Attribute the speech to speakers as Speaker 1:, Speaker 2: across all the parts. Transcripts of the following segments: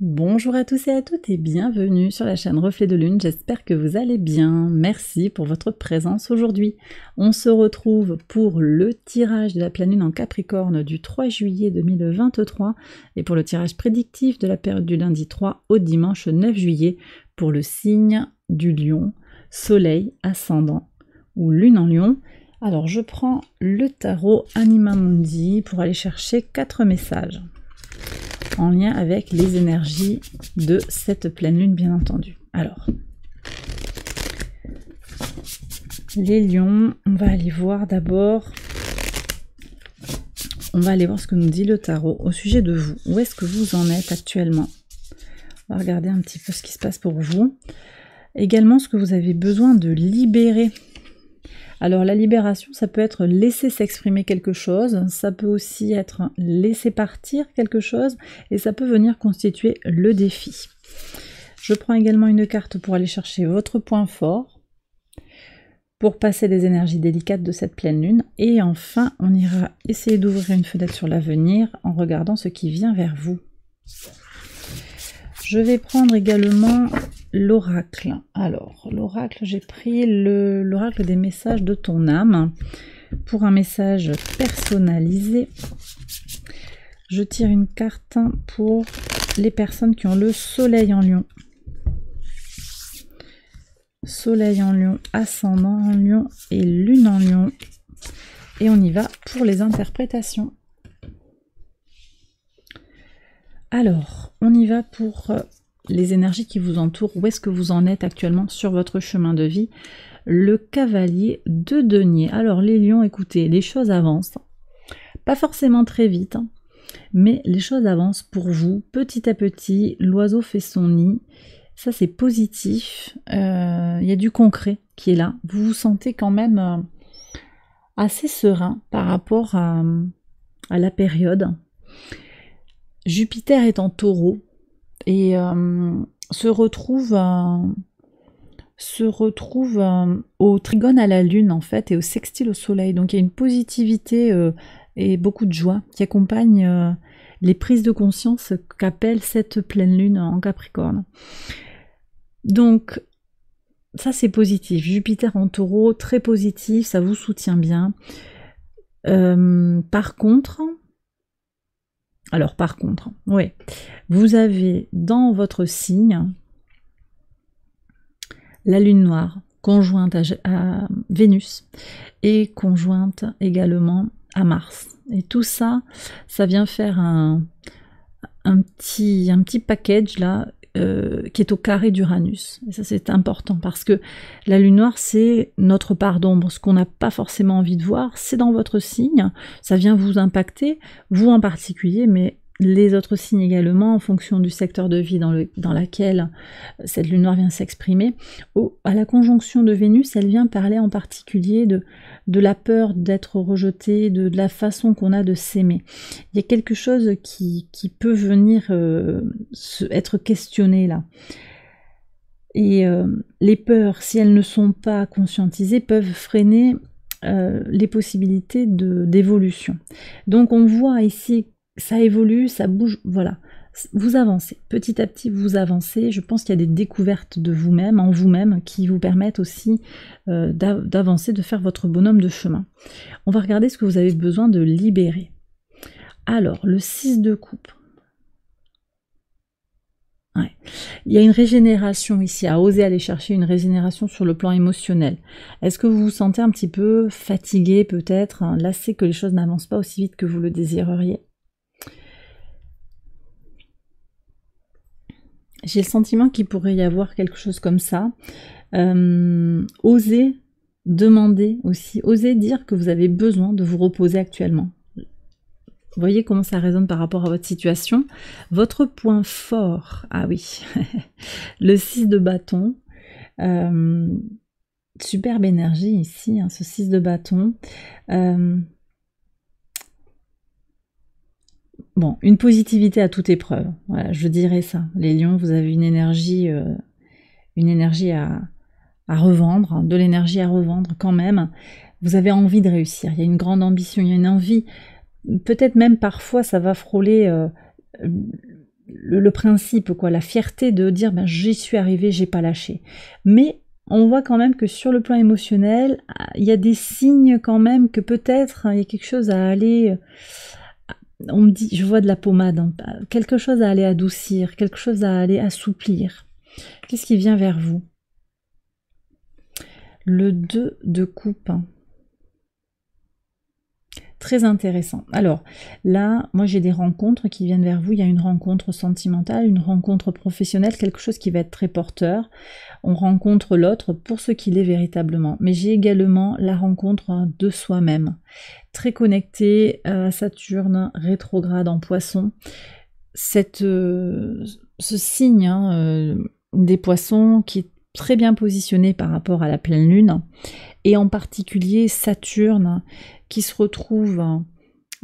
Speaker 1: Bonjour à tous et à toutes et bienvenue sur la chaîne Reflet de Lune, j'espère que vous allez bien, merci pour votre présence aujourd'hui. On se retrouve pour le tirage de la pleine lune en Capricorne du 3 juillet 2023 et pour le tirage prédictif de la période du lundi 3 au dimanche 9 juillet pour le signe du lion, soleil ascendant ou lune en lion. Alors je prends le tarot Anima pour aller chercher quatre messages en lien avec les énergies de cette pleine lune, bien entendu. Alors, les lions, on va aller voir d'abord, on va aller voir ce que nous dit le tarot au sujet de vous. Où est-ce que vous en êtes actuellement On va regarder un petit peu ce qui se passe pour vous. Également, ce que vous avez besoin de libérer alors la libération, ça peut être laisser s'exprimer quelque chose, ça peut aussi être laisser partir quelque chose, et ça peut venir constituer le défi. Je prends également une carte pour aller chercher votre point fort, pour passer des énergies délicates de cette pleine lune, et enfin on ira essayer d'ouvrir une fenêtre sur l'avenir en regardant ce qui vient vers vous je vais prendre également l'oracle. Alors, l'oracle, j'ai pris l'oracle des messages de ton âme pour un message personnalisé. Je tire une carte pour les personnes qui ont le soleil en lion. Soleil en lion, ascendant en lion et lune en lion. Et on y va pour les interprétations. Alors, on y va pour euh, les énergies qui vous entourent. Où est-ce que vous en êtes actuellement sur votre chemin de vie Le cavalier de denier. Alors, les lions, écoutez, les choses avancent. Pas forcément très vite, hein, mais les choses avancent pour vous. Petit à petit, l'oiseau fait son nid. Ça, c'est positif. Euh, il y a du concret qui est là. Vous vous sentez quand même euh, assez serein par rapport à, à la période. Jupiter est en taureau et euh, se retrouve, euh, se retrouve euh, au trigone à la lune en fait et au sextile au soleil. Donc il y a une positivité et beaucoup de joie qui accompagne les prises de conscience qu'appelle cette pleine lune en Capricorne. Donc ça c'est positif. Jupiter en taureau, très positif, ça vous soutient bien. par contre, alors par contre, oui, vous avez dans votre signe la lune noire conjointe à, Vénus et conjointe également à Mars. Et tout ça, ça vient faire un, petit, un petit package là euh, qui est au carré d'Uranus. ça, c'est important parce que la lune noire, c'est notre part d'ombre. Ce qu'on n'a pas forcément envie de voir, c'est dans votre signe. Ça vient vous impacter, vous en particulier, mais les autres signes également en fonction du secteur de vie dans, le, dans laquelle cette lune noire vient s'exprimer. À la conjonction de Vénus, elle vient parler en particulier de, de la peur d'être rejetée, de, la façon qu'on a de s'aimer. Il y a quelque chose qui, peut venir euh, être questionné là. Et euh, les peurs, si elles ne sont pas conscientisées, peuvent freiner euh, les possibilités d'évolution. Donc on voit ici ça évolue, ça bouge, voilà. Vous avancez, petit à petit vous avancez. Je pense qu'il y a des découvertes de vous-même, en vous-même, qui vous permettent aussi euh, d'avancer, de faire votre bonhomme de chemin. On va regarder ce que vous avez besoin de libérer. Alors, le 6 de coupe. Il y a une régénération ici, à oser aller chercher une régénération sur le plan émotionnel. Est-ce que vous vous sentez un petit peu fatigué peut-être, hein, lassé que les choses n'avancent pas aussi vite que vous le désireriez J'ai le sentiment qu'il pourrait y avoir quelque chose comme ça. Euh, osez demander aussi, osez dire que vous avez besoin de vous reposer actuellement. Voyez comment ça résonne par rapport à votre situation. Votre point fort, ah oui, le 6 de bâton. Euh, superbe énergie ici, hein, ce 6 de bâton. Euh, Bon, une positivité à toute épreuve. je dirais ça. Les lions, vous avez une énergie, euh, une énergie à, revendre, hein, de l'énergie à revendre quand même. Vous avez envie de réussir. Il y a une grande ambition, il y a une envie. Peut-être même parfois, ça va frôler euh, le, principe, quoi, la fierté de dire ben, j'y suis arrivé, j'ai pas lâché. Mais on voit quand même que sur le plan émotionnel, ah, il y a des signes quand même que peut-être hein, il y a quelque chose à aller. Euh, on me dit, je vois de la pommade, quelque chose à aller adoucir, quelque chose à aller assouplir. Qu'est-ce qui vient vers vous Le 2 de coupe. Très intéressant. Alors là, moi j'ai des rencontres qui viennent vers vous. Il y a une rencontre sentimentale, une rencontre professionnelle, quelque chose qui va être très porteur. On rencontre l'autre pour ce qu'il est véritablement. Mais j'ai également la rencontre hein, de soi-même. Très connecté euh, à Saturne, rétrograde en poisson. Cette, euh, ce signe hein, euh, des poissons qui est très bien positionné par rapport à la pleine lune, et en particulier Saturne qui se retrouve,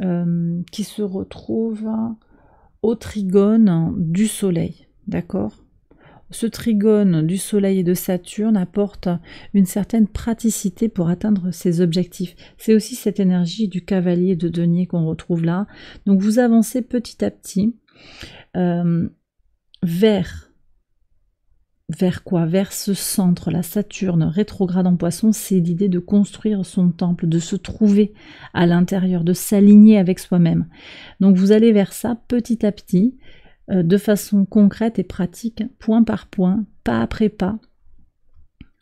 Speaker 1: euh, qui se retrouve au trigone du Soleil, d'accord ce trigone du Soleil et de Saturne apporte une certaine praticité pour atteindre ses objectifs. C'est aussi cette énergie du cavalier de denier qu'on retrouve là. Donc vous avancez petit à petit euh, vers vers quoi Vers ce centre, la Saturne rétrograde en poisson, c'est l'idée de construire son temple, de se trouver à l'intérieur, de s'aligner avec soi-même. Donc vous allez vers ça petit à petit, euh, de façon concrète et pratique, point par point, pas après pas,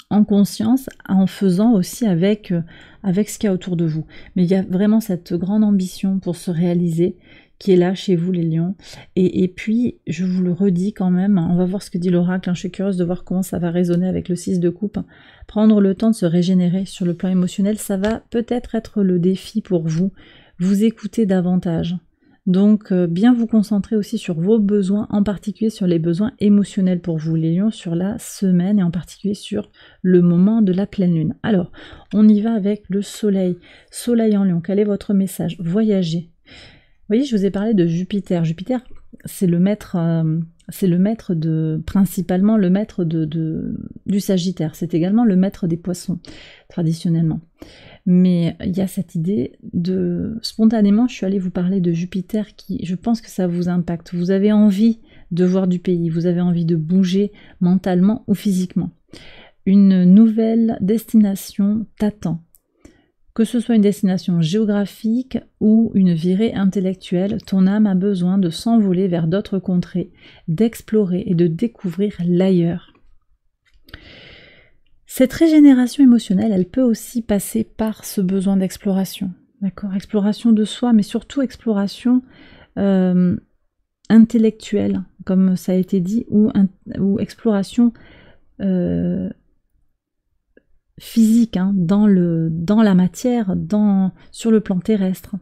Speaker 1: en conscience, en faisant aussi avec, euh, avec ce qu'il y a autour de vous. Mais il y a vraiment cette grande ambition pour se réaliser qui est là chez vous les lions. Et, puis, je vous le redis quand même, hein, on va voir ce que dit l'oracle, hein, je suis curieuse de voir comment ça va résonner avec le 6 de coupe. Prendre le temps de se régénérer sur le plan émotionnel, ça va peut-être être le défi pour vous. Vous écouter davantage. Donc, euh, bien vous concentrer aussi sur vos besoins, en particulier sur les besoins émotionnels pour vous, les lions, sur la semaine et en particulier sur le moment de la pleine lune. Alors, on y va avec le soleil. Soleil en lion, quel est votre message Voyager. Vous voyez, je vous ai parlé de Jupiter. Jupiter, c'est le maître, euh, c'est le maître de, principalement le maître de, du Sagittaire. C'est également le maître des poissons, traditionnellement. Mais il y a cette idée de, spontanément, je suis allée vous parler de Jupiter qui, je pense que ça vous impacte. Vous avez envie de voir du pays, vous avez envie de bouger mentalement ou physiquement. Une nouvelle destination t'attend. Que ce soit une destination géographique ou une virée intellectuelle, ton âme a besoin de s'envoler vers d'autres contrées, d'explorer et de découvrir l'ailleurs. Cette régénération émotionnelle, elle peut aussi passer par ce besoin d'exploration. D'accord Exploration de soi, mais surtout exploration euh, intellectuelle, comme ça a été dit, ou, exploration euh, physique, hein, dans, le, dans la matière, dans, sur le plan terrestre.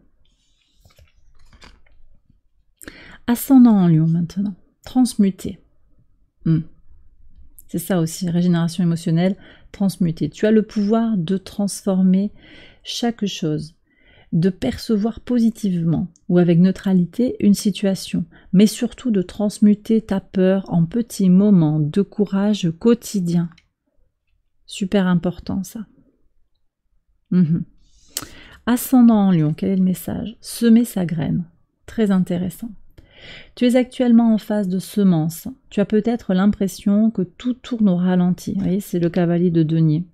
Speaker 1: Ascendant en lion maintenant, Transmuter. Hmm. C'est ça aussi, régénération émotionnelle, transmuter. Tu as le pouvoir de transformer chaque chose, de percevoir positivement ou avec neutralité une situation, mais surtout de transmuter ta peur en petits moments de courage quotidien Super important ça. Mhm. Ascendant en lion, quel est le message Semer sa graine. Très intéressant. Tu es actuellement en phase de semence. Tu as peut-être l'impression que tout tourne au ralenti. Vous voyez, c'est le cavalier de denier.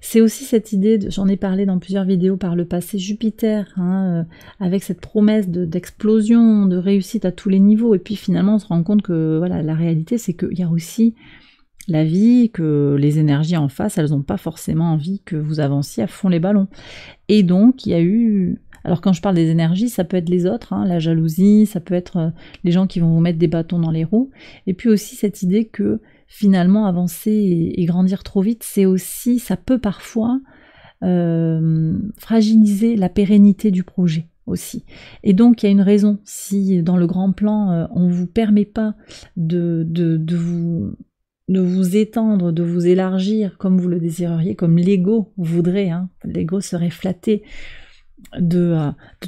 Speaker 1: C'est aussi cette idée, j'en ai parlé dans plusieurs vidéos par le passé, Jupiter, hein, euh, avec cette promesse d'explosion, de, réussite à tous les niveaux, et puis finalement on se rend compte que voilà, la réalité c'est qu'il y a aussi la vie, que les énergies en face, elles n'ont pas forcément envie que vous avanciez à fond les ballons. Et donc, il y a eu... Alors quand je parle des énergies, ça peut être les autres, hein, la jalousie, ça peut être euh, les gens qui vont vous mettre des bâtons dans les roues, et puis aussi cette idée que finalement avancer et, grandir trop vite, c'est aussi, ça peut parfois euh, fragiliser la pérennité du projet aussi. Et donc, il y a une raison si dans le grand plan, euh, on ne vous permet pas de, de, de, vous de vous étendre, de vous élargir comme vous le désireriez, comme l'ego voudrait. Hein. L'ego serait flatté euh, de,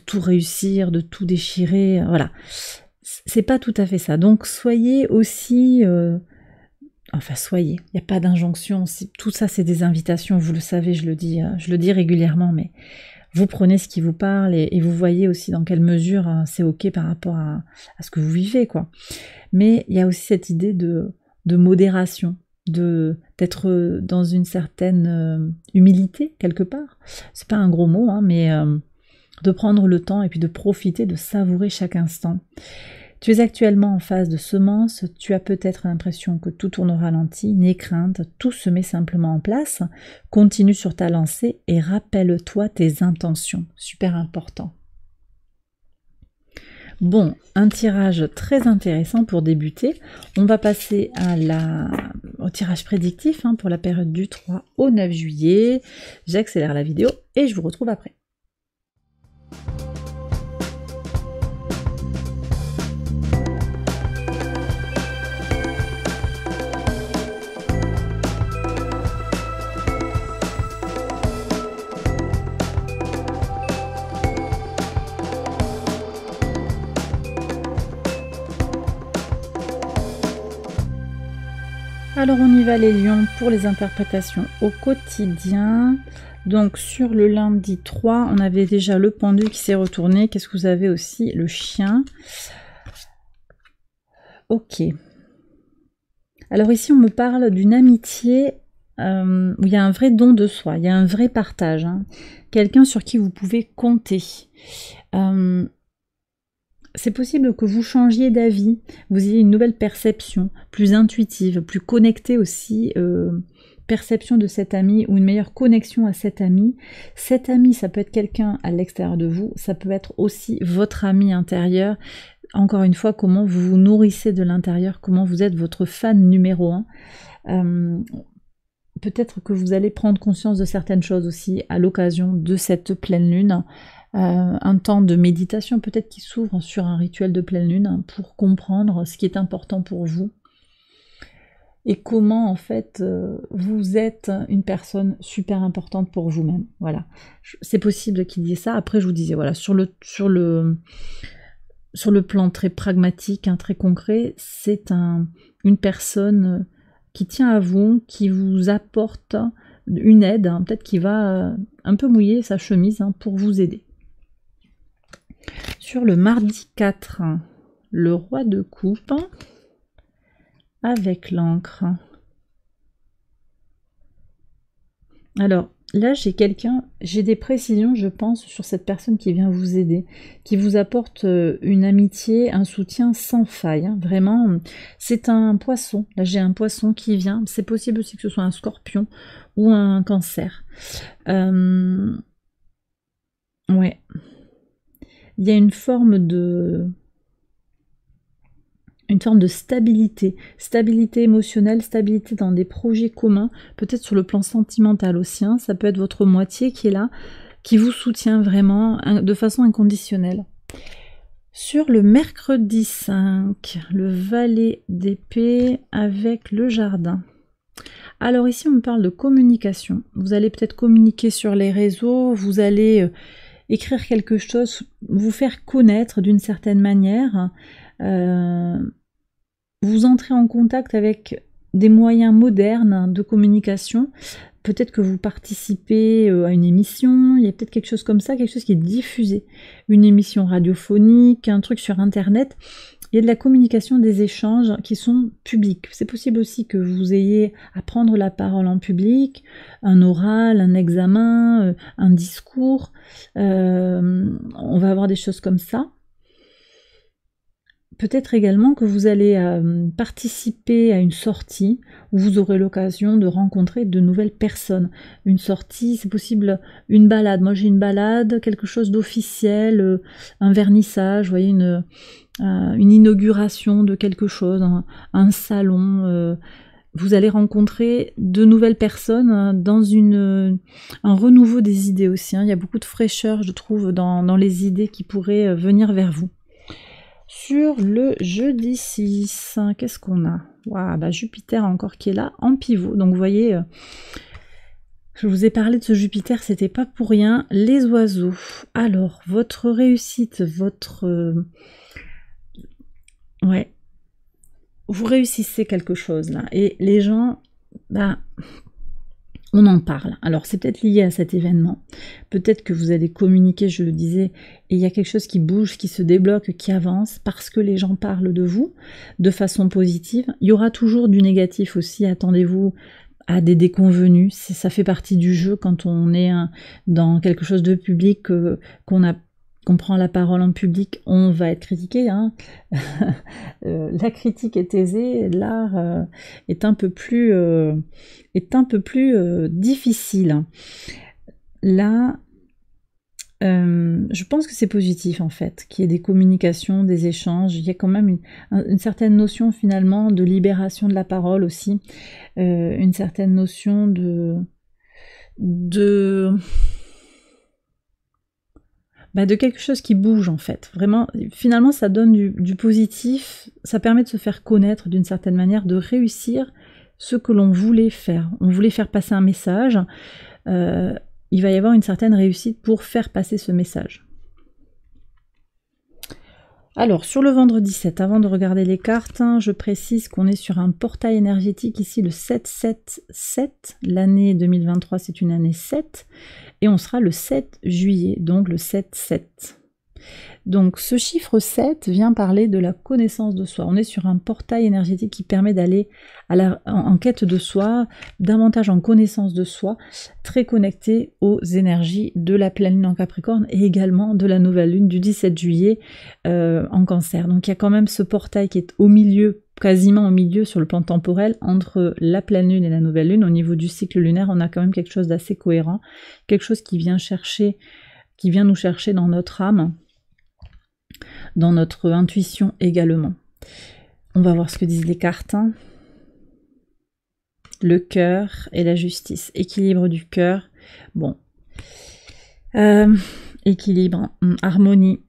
Speaker 1: tout réussir, de tout déchirer. Euh, voilà. C'est pas tout à fait ça. Donc soyez aussi. Euh, enfin, soyez. Il n'y a pas d'injonction. Tout ça, c'est des invitations. Vous le savez, je le dis, je le dis régulièrement, mais vous prenez ce qui vous parle et, vous voyez aussi dans quelle mesure c'est OK par rapport à, à, ce que vous vivez, quoi. Mais il y a aussi cette idée de de modération, de d'être dans une certaine euh, humilité quelque part. C'est pas un gros mot, hein, mais euh, de prendre le temps et puis de profiter, de savourer chaque instant. Tu es actuellement en phase de semence, tu as peut-être l'impression que tout tourne au ralenti, n'aie crainte, tout se met simplement en place, continue sur ta lancée et rappelle-toi tes intentions, super important. Bon, un tirage très intéressant pour débuter. On va passer à au tirage prédictif hein, pour la période du 3 au 9 juillet. J'accélère la vidéo et je vous retrouve après. Alors on y va les lions pour les interprétations au quotidien. Donc sur le lundi 3, on avait déjà le pendu qui s'est retourné. Qu'est-ce que vous avez aussi Le chien. Ok. Alors ici on me parle d'une amitié euh, où il y a un vrai don de soi, il y a un vrai partage. Hein. Quelqu'un sur qui vous pouvez compter. Euh, c'est possible que vous changiez d'avis, vous ayez une nouvelle perception, plus intuitive, plus connectée aussi, euh, perception de cet ami ou une meilleure connexion à cet ami. Cet ami, ça peut être quelqu'un à l'extérieur de vous, ça peut être aussi votre ami intérieur. Encore une fois, comment vous vous nourrissez de l'intérieur, comment vous êtes votre fan numéro un. Euh, peut-être que vous allez prendre conscience de certaines choses aussi à l'occasion de cette pleine lune. Euh, un temps de méditation peut-être qui s'ouvre sur un rituel de pleine lune pour comprendre ce qui est important pour vous et comment en fait euh, vous êtes une personne super importante pour vous-même. Voilà. C'est possible qu'il dise ça. Après, je vous disais, voilà, sur le, sur le, sur le plan très pragmatique, hein, très concret, c'est un, une personne qui tient à vous, qui vous apporte une aide, hein, peut-être qui va euh, un peu mouiller sa chemise hein, pour vous aider. Sur le mardi 4, le roi de coupe avec l'encre. Alors, là, j'ai quelqu'un, j'ai des précisions, je pense, sur cette personne qui vient vous aider, qui vous apporte euh, une amitié, un soutien sans faille. Hein. Vraiment, c'est un poisson. Là, j'ai un poisson qui vient. C'est possible aussi que ce soit un scorpion ou un cancer. Euh, ouais. Il y a une forme de une forme de stabilité, stabilité émotionnelle, stabilité dans des projets communs, peut-être sur le plan sentimental aussi, ça peut être votre moitié qui est là, qui vous soutient vraiment de façon inconditionnelle. Sur le mercredi 5, le valet d'épée avec le jardin. Alors ici on parle de communication. Vous allez peut-être communiquer sur les réseaux, vous allez euh, écrire quelque chose, vous faire connaître d'une certaine manière. Euh, vous entrez en contact avec des moyens modernes de communication. Peut-être que vous participez euh, à une émission, il y a peut-être quelque chose comme ça, quelque chose qui est diffusé. Une émission radiophonique, un truc sur Internet. Il y a de la communication, des échanges qui sont publics. C'est possible aussi que vous ayez à prendre la parole en public, un oral, un examen, euh, un discours. Euh, on va avoir des choses comme ça peut-être également que vous allez euh, participer à une sortie où vous aurez l'occasion de rencontrer de nouvelles personnes. Une sortie, c'est possible une balade. Moi j'ai une balade, quelque chose d'officiel, euh, un vernissage, voyez, une, euh, une, inauguration de quelque chose, un, salon vous allez rencontrer de nouvelles personnes hein, dans une, un renouveau des idées aussi. Hein. Il y a beaucoup de fraîcheur, je trouve, dans les idées qui pourraient venir vers vous. Sur le jeudi 6, qu'est-ce qu'on a Waouh, bah Jupiter encore qui est là, en pivot. Donc vous voyez, euh, je vous ai parlé de ce Jupiter, c'était pas pour rien. Les oiseaux. Alors, votre réussite, votre... Euh, ouais. Vous réussissez quelque chose là. Et les gens, bah, on en parle. Alors c'est peut-être lié à cet événement. Peut-être que vous allez communiquer, je le disais, et il y a quelque chose qui bouge, qui se débloque, qui avance, parce que les gens parlent de vous de façon positive. Il y aura toujours du négatif aussi, attendez-vous à des déconvenus. Ça fait partie du jeu quand on est hein, dans quelque chose de public qu'on a qu'on prend la parole en public, on va être critiqué. Hein. Euh, la critique est aisée, l'art euh, est un peu plus, euh, est un peu plus difficile. Là, je pense que c'est positif en fait, qu'il y ait des communications, des échanges. Il y a quand même une, certaine notion finalement de libération de la parole aussi, une certaine notion de de bah, de quelque chose qui bouge en fait. Vraiment, finalement, ça donne du, positif, ça permet de se faire connaître d'une certaine manière, de réussir ce que l'on voulait faire. On voulait faire passer un message. Euh, il va y avoir une certaine réussite pour faire passer ce message. Alors, sur le vendredi 7, avant de regarder les cartes, hein, je précise qu'on est sur un portail énergétique ici, le 777. L'année 2023, c'est une année 7 et on sera le 7 juillet, donc le 7-7. Donc ce chiffre 7 vient parler de la connaissance de soi. On est sur un portail énergétique qui permet d'aller en, en quête de soi, davantage en connaissance de soi, très connecté aux énergies de la pleine lune en Capricorne et également de la nouvelle lune du 17 juillet euh, en Cancer. Donc il y a quand même ce portail qui est au milieu quasiment au milieu sur le plan temporel entre la pleine lune et la nouvelle lune. Au niveau du cycle lunaire, on a quand même quelque chose d'assez cohérent, quelque chose qui vient chercher, qui vient nous chercher dans notre âme, dans notre intuition également. On va voir ce que disent les cartes. Hein. Le cœur et la justice. Équilibre du cœur. Bon. Euh, équilibre, hmm, harmonie,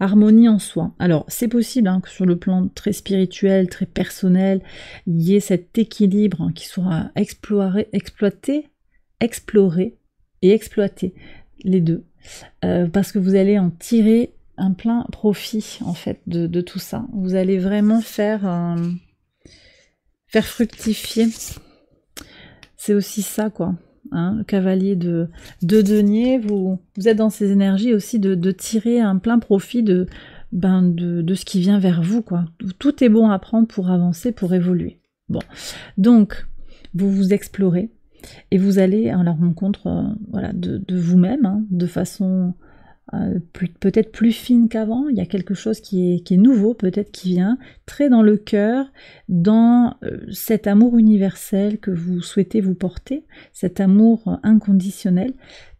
Speaker 1: harmonie en soi. Alors c'est possible hein, que sur le plan très spirituel, très personnel, il y ait cet équilibre hein, qui soit exploré, exploité, exploré et exploité, les deux. Euh, parce que vous allez en tirer un plein profit en fait de, tout ça. Vous allez vraiment faire, euh, faire fructifier. C'est aussi ça quoi. Hein, cavalier de, de denier, vous, vous, êtes dans ces énergies aussi de, tirer un plein profit de, ben de, ce qui vient vers vous, quoi. Tout est bon à prendre pour avancer, pour évoluer. Bon, donc vous vous explorez et vous allez à la rencontre, euh, voilà, de, vous-même, hein, de façon euh, peut-être plus fine qu'avant, il y a quelque chose qui est, nouveau, peut-être qui vient très dans le cœur, dans euh, cet amour universel que vous souhaitez vous porter, cet amour inconditionnel,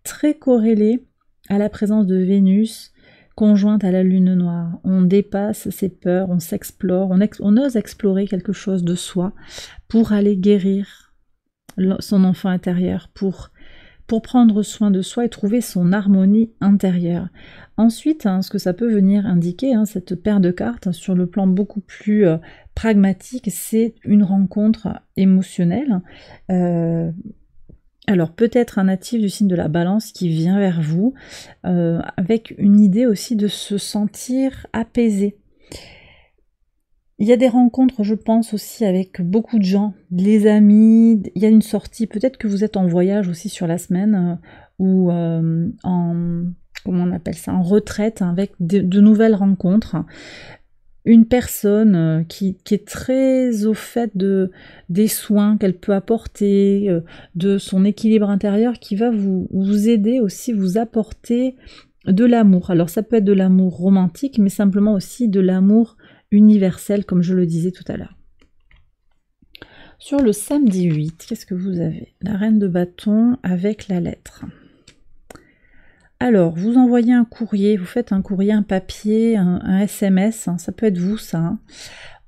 Speaker 1: très corrélé à la présence de Vénus conjointe à la lune noire. On dépasse ses peurs, on s'explore, on ose explorer quelque chose de soi pour aller guérir son enfant intérieur, pour prendre soin de soi et trouver son harmonie intérieure. Ensuite, hein, ce que ça peut venir indiquer, hein, cette paire de cartes, hein, sur le plan beaucoup plus euh, pragmatique, c'est une rencontre émotionnelle. Euh, alors peut-être un natif du signe de la balance qui vient vers vous euh, avec une idée aussi de se sentir apaisé, il y a des rencontres, je pense, aussi avec beaucoup de gens, les amis, il y a une sortie, peut-être que vous êtes en voyage aussi sur la semaine, euh, ou euh, en, comment on appelle ça, en retraite, hein, avec de, nouvelles rencontres. Une personne euh, qui, est très au fait de, des soins qu'elle peut apporter, de son équilibre intérieur, qui va vous, vous aider aussi, vous apporter de l'amour. Alors ça peut être de l'amour romantique, mais simplement aussi de l'amour universel, comme je le disais tout à l'heure. Sur le samedi 8, qu'est-ce que vous avez La reine de bâton avec la lettre. Alors, vous envoyez un courrier, vous faites un courrier, un papier, un, SMS, hein, ça peut être vous ça, ou hein,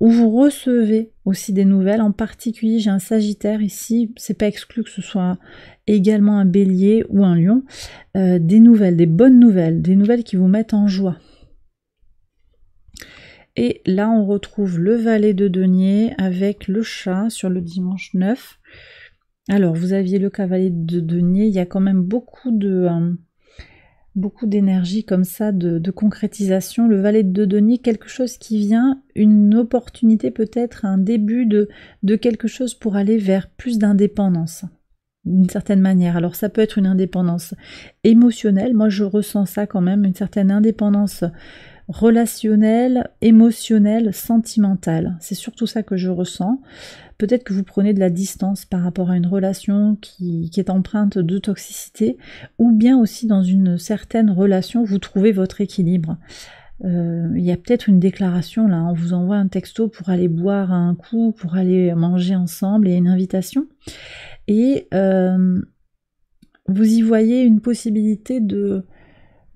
Speaker 1: où vous recevez aussi des nouvelles. En particulier, j'ai un Sagittaire ici, c'est pas exclu que ce soit également un Bélier ou un Lion, euh, des nouvelles, des bonnes nouvelles, des nouvelles qui vous mettent en joie. Et là, on retrouve le valet de denier avec le chat sur le dimanche 9. Alors, vous aviez le cavalier de denier, il y a quand même beaucoup de... Euh, beaucoup d'énergie comme ça, de, concrétisation. Le valet de denier, quelque chose qui vient, une opportunité peut-être, un début de, de quelque chose pour aller vers plus d'indépendance, d'une certaine manière. Alors ça peut être une indépendance émotionnelle, moi je ressens ça quand même, une certaine indépendance relationnel, émotionnel, sentimental. C'est surtout ça que je ressens. Peut-être que vous prenez de la distance par rapport à une relation qui, est empreinte de toxicité, ou bien aussi dans une certaine relation, vous trouvez votre équilibre. Euh, il y a peut-être une déclaration là, on vous envoie un texto pour aller boire un coup, pour aller manger ensemble, et une invitation. Et euh, vous y voyez une possibilité de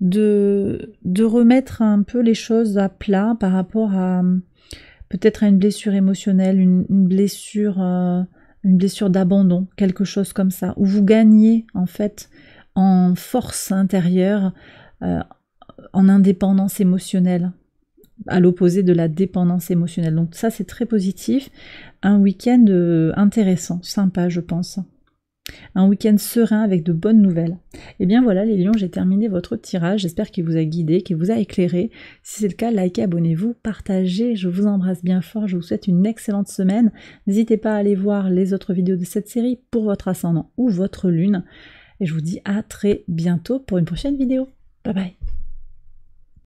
Speaker 1: de, remettre un peu les choses à plat par rapport à hum, peut-être à une blessure émotionnelle, une, blessure, euh, blessure d'abandon, quelque chose comme ça, où vous gagnez en fait en force intérieure, euh, en indépendance émotionnelle, à l'opposé de la dépendance émotionnelle. Donc ça c'est très positif, un week-end euh, intéressant, sympa je pense un week-end serein avec de bonnes nouvelles. Et eh bien voilà les lions, j'ai terminé votre tirage, j'espère qu'il vous a guidé, qu'il vous a éclairé. Si c'est le cas, likez, abonnez-vous, partagez, je vous embrasse bien fort, je vous souhaite une excellente semaine. N'hésitez pas à aller voir les autres vidéos de cette série pour votre ascendant ou votre lune. Et je vous dis à très bientôt pour une prochaine vidéo. Bye bye